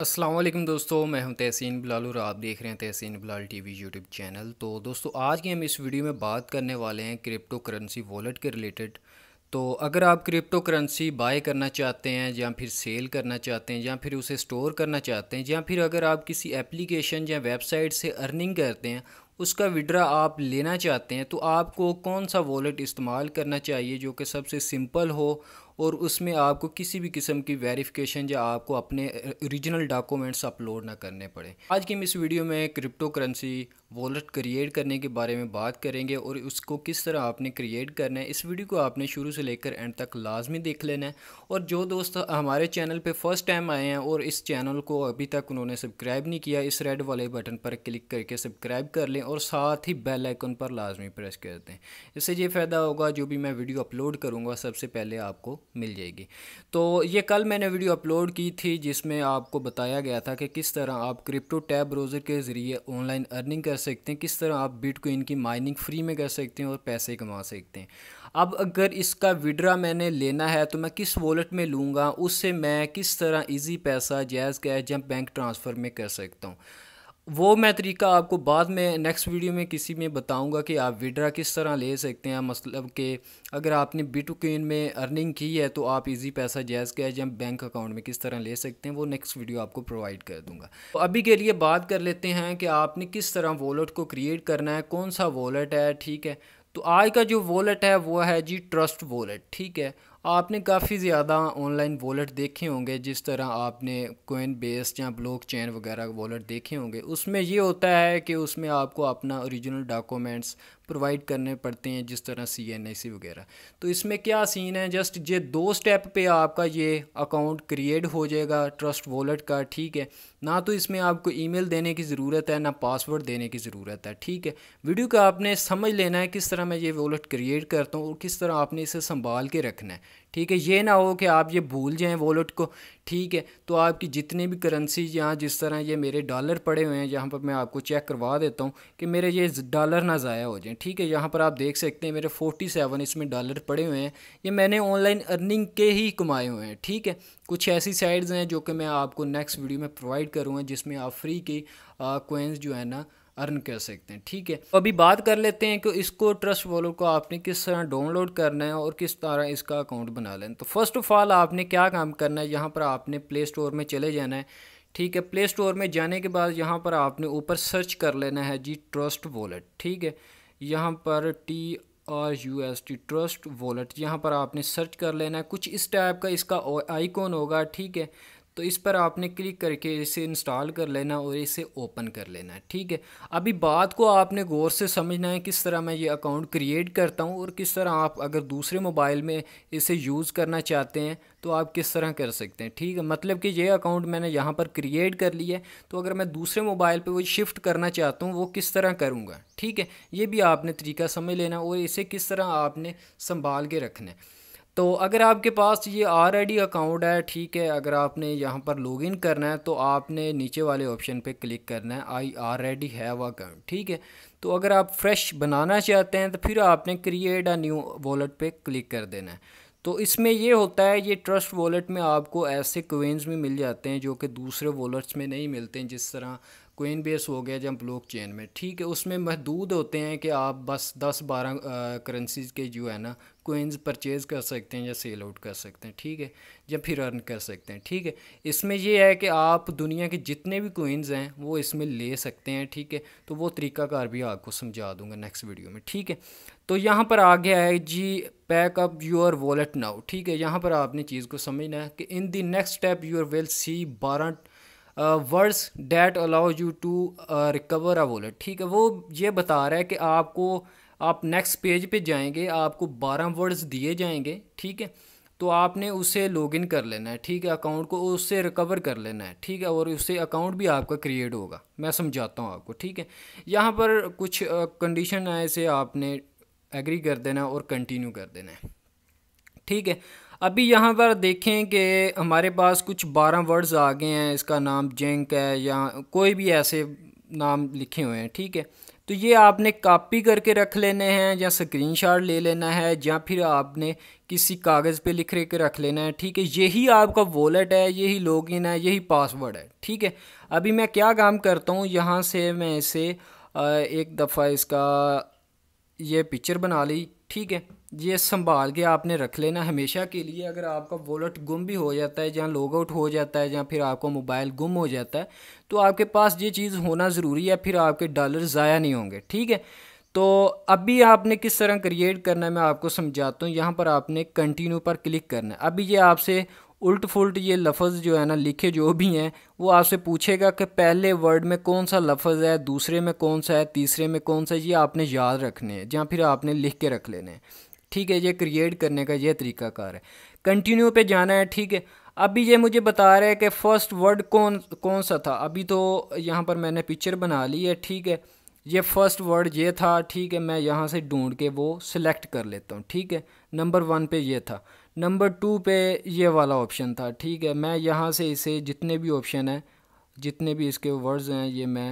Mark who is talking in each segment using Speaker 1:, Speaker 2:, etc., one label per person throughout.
Speaker 1: असलम दोस्तों मैं हूं तहसीन बिलाल और आप देख रहे हैं Tahseen Bilal TV YouTube channel तो दोस्तों आज की हम इस वीडियो में बात करने वाले हैं क्रिप्टो करेंसी वॉलेट के रिलेटेड तो अगर आप क्रिप्टो करेंसी बाय करना चाहते हैं या फिर सेल करना चाहते हैं या फिर उसे स्टोर करना चाहते हैं या फिर अगर आप किसी एप्लीकेशन या वेबसाइट से अर्निंग करते हैं उसका विड्रा आप लेना चाहते हैं तो आपको कौन सा वॉलेट इस्तेमाल करना चाहिए जो कि सबसे सिंपल हो और उसमें आपको किसी भी किस्म की वेरिफिकेशन या आपको अपने ओरिजिनल डॉक्यूमेंट्स अपलोड ना करने पड़े आज की हम इस वीडियो में क्रिप्टो करेंसी वॉलेट क्रिएट करने के बारे में बात करेंगे और उसको किस तरह आपने क्रिएट करना है इस वीडियो को आपने शुरू से लेकर एंड तक लाजमी देख लेना है और जो दोस्त हमारे चैनल पर फर्स्ट टाइम आए हैं और इस चैनल को अभी तक उन्होंने सब्सक्राइब नहीं किया इस रेड वाले बटन पर क्लिक करके सब्सक्राइब कर लें और साथ ही बेल आइकन पर लाजमी प्रेस कर दें इससे ये फ़ायदा होगा जो भी मैं वीडियो अपलोड करूँगा सबसे पहले आपको मिल जाएगी तो ये कल मैंने वीडियो अपलोड की थी जिसमें आपको बताया गया था कि किस तरह आप क्रिप्टो टैब ब्राउज़र के ज़रिए ऑनलाइन अर्निंग कर सकते हैं किस तरह आप बिटकॉइन की माइनिंग फ्री में कर सकते हैं और पैसे कमा सकते हैं अब अगर इसका विड्रा मैंने लेना है तो मैं किस वॉलेट में लूँगा उससे मैं किस तरह ईजी पैसा जैज़ कैश या बैंक ट्रांसफ़र में कर सकता हूँ वो मैं तरीका आपको बाद में नेक्स्ट वीडियो में किसी में बताऊंगा कि आप विड्रा किस तरह ले सकते हैं मतलब कि अगर आपने बिटकॉइन में अर्निंग की है तो आप इजी पैसा जैस कैश या बैंक अकाउंट में किस तरह ले सकते हैं वो नेक्स्ट वीडियो आपको प्रोवाइड कर दूंगा तो अभी के लिए बात कर लेते हैं कि आपने किस तरह वॉलेट को क्रिएट करना है कौन सा वॉलेट है ठीक है तो आज का जो वॉलेट है वो है जी ट्रस्ट वॉलेट ठीक है आपने काफ़ी ज़्यादा ऑनलाइन वॉलेट देखे होंगे जिस तरह आपने कोइन बेस या ब्लॉक चैन वगैरह वॉलेट देखे होंगे उसमें ये होता है कि उसमें आपको अपना ओरिजिनल डॉक्यूमेंट्स प्रोवाइड करने पड़ते हैं जिस तरह सी एन आई सी वगैरह तो इसमें क्या सीन है जस्ट ये दो स्टेप पे आपका ये अकाउंट क्रिएट हो जाएगा ट्रस्ट वॉलेट का ठीक है ना तो इसमें आपको ईमेल देने की ज़रूरत है ना पासवर्ड देने की ज़रूरत है ठीक है वीडियो का आपने समझ लेना है किस तरह मैं ये वॉलेट क्रिएट करता हूँ और किस तरह आपने इसे संभाल के रखना है ठीक है ये ना हो कि आप ये भूल जाएँ वॉलेट को ठीक है तो आपकी जितनी भी करेंसी यहाँ जिस तरह ये मेरे डॉलर पड़े हुए हैं यहाँ पर मैं आपको चेक करवा देता हूँ कि मेरे ये डॉलर ना ज़ाया हो जाए हैं ठीक है यहाँ पर आप देख सकते हैं मेरे फोर्टी सेवन इसमें डॉलर पड़े हुए हैं ये मैंने ऑनलाइन अर्निंग के ही कमाए हुए हैं ठीक है कुछ ऐसी साइड्स हैं जो कि मैं आपको नेक्स्ट वीडियो में प्रोवाइड करूँगा जिसमें आप फ्री की कोइंस जो है ना अर्न कर सकते हैं ठीक है तो अभी बात कर लेते हैं कि इसको ट्रस्ट वॉलेट को आपने किस तरह डाउनलोड करना है और किस तरह इसका अकाउंट बना लेना तो फर्स्ट ऑफ ऑल आपने क्या काम करना है यहाँ पर आपने प्ले स्टोर में चले जाना है ठीक है प्ले स्टोर में जाने के बाद यहाँ पर आपने ऊपर सर्च कर लेना है जी ट्रस्ट वॉलेट ठीक है यहाँ पर T R U S T trust wallet यहाँ पर आपने सर्च कर लेना है कुछ इस टाइप का इसका आइकॉन होगा ठीक है तो इस पर आपने क्लिक करके इसे इंस्टॉल कर लेना और इसे ओपन कर लेना ठीक है अभी बात को आपने गौर से समझना है किस तरह मैं ये अकाउंट क्रिएट करता हूँ और किस तरह आप अगर दूसरे मोबाइल में इसे यूज़ करना चाहते हैं तो आप किस तरह कर सकते हैं ठीक है मतलब कि ये अकाउंट मैंने यहाँ पर क्रिएट कर लिया है तो अगर मैं दूसरे मोबाइल पर वो शिफ्ट करना चाहता हूँ वो किस तरह करूँगा ठीक है ये भी आपने तरीका समझ लेना और इसे किस तरह आपने संभाल के रखना है तो अगर आपके पास ये आर आई डी अकाउंट है ठीक है अगर आपने यहाँ पर लॉगिन करना है तो आपने नीचे वाले ऑप्शन पे क्लिक करना है I R I D have account ठीक है तो अगर आप फ्रेश बनाना चाहते हैं तो फिर आपने क्रिएट अ न्यू वॉलेट पे क्लिक कर देना है तो इसमें ये होता है ये ट्रस्ट वॉलेट में आपको ऐसे कोइंस भी मिल जाते हैं जो कि दूसरे वॉलेट्स में नहीं मिलते हैं जिस तरह कोइन बेस हो गया जब ब्लॉक चेन में ठीक है उसमें महदूद होते हैं कि आप बस दस बारह करेंसीज के जो है ना कोइंस परचेज़ कर सकते हैं या सेल आउट कर सकते हैं ठीक है या फिर अर्न कर सकते हैं ठीक है इसमें यह है कि आप दुनिया के जितने भी कोइंस हैं वो इसमें ले सकते हैं ठीक है तो वो तरीकाकार भी आपको समझा दूंगा नेक्स्ट वीडियो में ठीक है तो यहाँ पर आ गया है जी back up your wallet now ठीक है यहाँ पर आपने चीज़ को समझना है कि in the next step you'll will see बारह words that allow you to recover a wallet ठीक है वो ये बता रहा है कि आपको आप नेक्स्ट पेज पे जाएंगे आपको बारह वर्ड्स दिए जाएंगे ठीक है तो आपने उसे लॉगिन कर लेना है ठीक है अकाउंट को उससे रिकवर कर लेना है ठीक है और उससे अकाउंट भी आपका क्रिएट होगा मैं समझाता हूँ आपको ठीक है यहाँ पर कुछ कंडीशन है इसे आपने एग्री कर देना और कंटिन्यू कर देना है ठीक है अभी यहाँ पर देखें कि हमारे पास कुछ बारह वर्ड्स आ गए हैं इसका नाम जेंक है या कोई भी ऐसे नाम लिखे हुए हैं ठीक है तो ये आपने कॉपी करके रख लेने हैं या स्क्रीनशॉट ले लेना है या फिर आपने किसी कागज़ पे लिख के रख लेना है ठीक है यही आपका वॉलेट है यही लॉगिन है यही पासवर्ड है ठीक है अभी मैं क्या काम करता हूँ यहाँ से मैं इसे एक दफ़ा इसका ये पिक्चर बना ली ठीक है ये संभाल के आपने रख लेना हमेशा के लिए अगर आपका वॉलेट गुम भी हो जाता है या लॉग आउट हो जाता है या फिर आपका मोबाइल गुम हो जाता है तो आपके पास ये चीज़ होना ज़रूरी है फिर आपके डॉलर ज़ाया नहीं होंगे ठीक है तो अभी आपने किस तरह क्रिएट करना है मैं आपको समझाता हूँ यहाँ पर आपने कंटिन्यू पर क्लिक करना है अभी ये आपसे उल्ट फुलट ये लफ्ज़ जो है ना लिखे जो भी हैं वो आपसे पूछेगा कि पहले वर्ड में कौन सा लफ्ज़ है दूसरे में कौन सा है तीसरे में कौन सा है ये आपने याद रखने हैं या फिर आपने लिख के रख लेने हैं ठीक है ये क्रिएट करने का ये कार है कंटिन्यू पे जाना है ठीक है अभी ये मुझे बता रहा है कि फ़र्स्ट वर्ड कौन कौन सा था अभी तो यहाँ पर मैंने पिक्चर बना ली है ठीक है ये फर्स्ट वर्ड ये था ठीक है मैं यहाँ से ढूंढ के वो सिलेक्ट कर लेता हूँ ठीक है नंबर वन पे ये था नंबर टू पे ये वाला ऑप्शन था ठीक है मैं यहाँ से इसे जितने भी ऑप्शन हैं जितने भी इसके वर्ड्स हैं ये मैं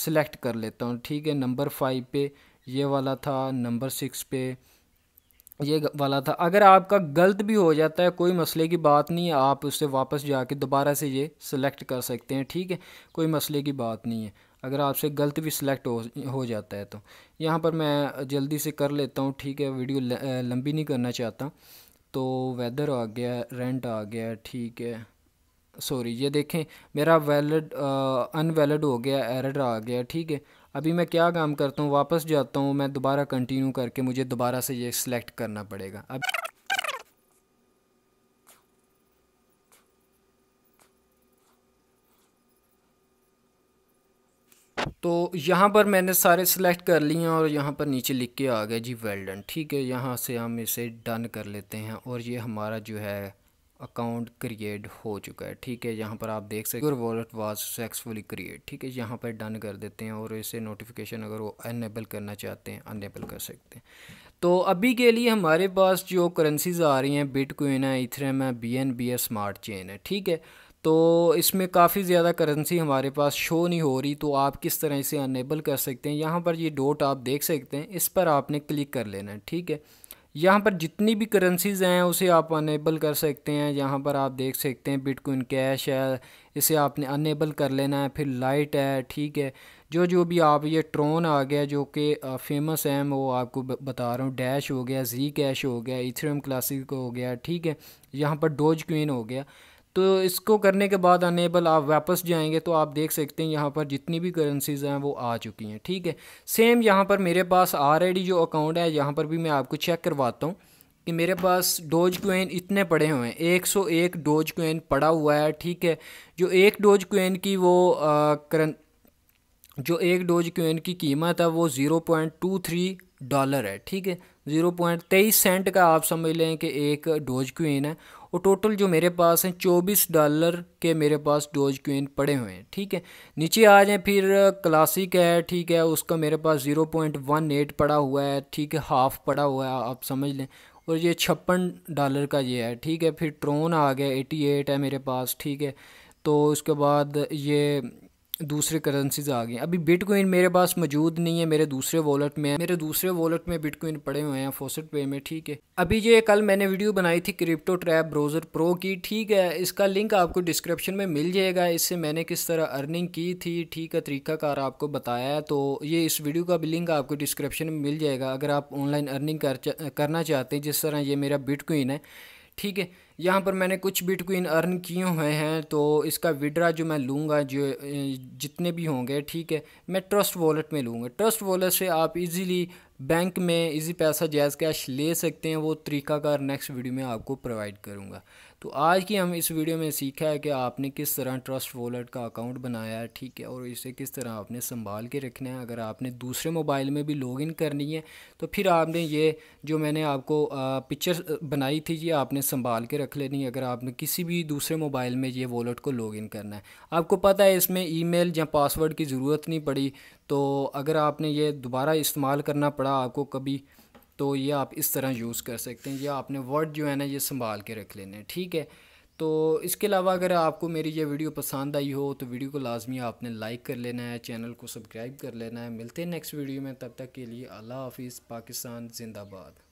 Speaker 1: सिलेक्ट कर लेता हूँ ठीक है नंबर फाइव पे ये वाला था नंबर सिक्स पे ये वाला था अगर आपका गलत भी हो जाता है कोई मसले की बात नहीं है आप उससे वापस जाके दोबारा से ये सिलेक्ट कर सकते हैं ठीक है कोई मसले की बात नहीं है अगर आपसे गलत भी सिलेक्ट हो हो जाता है तो यहाँ पर मैं जल्दी से कर लेता हूँ ठीक है वीडियो लंबी नहीं करना चाहता तो वेदर आ गया रेंट आ गया ठीक है सॉरी ये देखें मेरा वैलिड अनवैलिड हो गया एरर आ गया ठीक है अभी मैं क्या काम करता हूँ वापस जाता हूँ मैं दोबारा कंटिन्यू करके मुझे दोबारा से ये सिलेक्ट करना पड़ेगा अब तो यहाँ पर मैंने सारे सिलेक्ट कर लिए हैं और यहाँ पर नीचे लिख के आ गया जी वेल्डन ठीक है यहाँ से हम इसे डन कर लेते हैं और ये हमारा जो है अकाउंट क्रिएट हो चुका है ठीक है यहाँ पर आप देख सकते your wallet was successfully create ठीक है यहाँ पर डन कर देते हैं और इसे नोटिफिकेशन अगर वो अनेबल करना चाहते हैं अनेबल कर सकते हैं तो अभी के लिए हमारे पास जो करेंसीज आ रही हैं बिटकॉइन है इथरम है बी एन बी है स्मार्ट चेन है ठीक है तो इसमें काफ़ी ज़्यादा करेंसी हमारे पास शो नहीं हो रही तो आप किस तरह इसे अनेबल कर सकते हैं यहाँ पर ये डोट आप देख सकते हैं इस पर आपने क्लिक कर लेना है ठीक है यहाँ पर जितनी भी करेंसीज़ हैं उसे आप अनेबल कर सकते हैं यहाँ पर आप देख सकते हैं बिटकॉइन कैश है इसे आपने अनेबल कर लेना है फिर लाइट है ठीक है जो जो भी आप ये ट्रोन आ गया जो कि फेमस है वो आपको बता रहा हूँ डैश हो गया जी कैश हो गया इथरम क्लासिक हो गया ठीक है यहाँ पर डोज क्वीन हो गया तो इसको करने के बाद अनेबल आप वापस जाएंगे तो आप देख सकते हैं यहाँ पर जितनी भी करेंसीज हैं वो आ चुकी हैं ठीक है सेम यहाँ पर मेरे पास ऑलरेडी जो अकाउंट है यहाँ पर भी मैं आपको चेक करवाता हूँ कि मेरे पास डोज क्वेन इतने पड़े हुए हैं 101 डोज क्वेन पड़ा हुआ है ठीक है जो एक डोज क्वेन की वो कर जो एक डोज क्वेन की कीमत है वो zero point two three dollar है ठीक है ज़ीरो पॉइंट तेईस सेंट का आप समझ लें कि एक डोज क्वीन है और टोटल जो मेरे पास हैं चौबीस डॉलर के मेरे पास डोज क्वीन पड़े हुए हैं ठीक है नीचे आ जाएँ फिर क्लासिक है ठीक है उसका मेरे पास ज़ीरो पॉइंट वन एट पड़ा हुआ है ठीक है हाफ़ पड़ा हुआ है आप समझ लें और ये छप्पन डॉलर का ये है ठीक है फिर ट्रोन आ गया एटी एट है मेरे पास ठीक है तो उसके बाद ये दूसरे करेंसीज आ गई अभी बिटकॉइन मेरे पास मौजूद नहीं है मेरे दूसरे वॉलेट में है मेरे दूसरे वॉलेट में बिटकॉइन पड़े हुए हैं फोसेट पे में ठीक है अभी ये कल मैंने वीडियो बनाई थी क्रिप्टो ट्रैप ब्राउज़र प्रो की ठीक है इसका लिंक आपको डिस्क्रिप्शन में मिल जाएगा इससे मैंने किस तरह अर्निंग की थी ठीक है तरीकाकार आपको बताया है तो ये इस वीडियो का भी लिंक आपको डिस्क्रिप्शन में मिल जाएगा अगर आप ऑनलाइन अर्निंग कर, करना चाहते हैं जिस तरह ये मेरा बिटकॉइन है ठीक है यहाँ पर मैंने कुछ बिटकॉइन अर्न किए हुए हैं तो इसका विड्रा जो मैं लूँगा जो जितने भी होंगे ठीक है मैं ट्रस्ट वॉलेट में लूँगा ट्रस्ट वॉलेट से आप इजीली बैंक में इजी पैसा जैज़ कैश ले सकते हैं वो तरीका कार नेक्स्ट वीडियो में आपको प्रोवाइड करूँगा तो आज की हम इस वीडियो में सीखा है कि आपने किस तरह ट्रस्ट वॉलेट का अकाउंट बनाया है ठीक है और इसे किस तरह आपने संभाल के रखना है अगर आपने दूसरे मोबाइल में भी लॉगिन करनी है तो फिर आपने ये जो मैंने आपको पिक्चर बनाई थी ये आपने संभाल के रख लेनी है अगर आपने किसी भी दूसरे मोबाइल में ये वॉलेट को लॉग करना है आपको पता है इसमें ई या पासवर्ड की ज़रूरत नहीं पड़ी तो अगर आपने ये दोबारा इस्तेमाल करना पड़ा आपको कभी तो ये आप इस तरह यूज़ कर सकते हैं या आपने वर्ड जो है ना ये संभाल के रख लेने ठीक है तो इसके अलावा अगर आपको मेरी ये वीडियो पसंद आई हो तो वीडियो को लाजमी आपने लाइक कर लेना है चैनल को सब्सक्राइब कर लेना है मिलते हैं नेक्स्ट वीडियो में तब तक के लिए अल्लाह हाफिज़ पाकिस्तान जिंदाबाद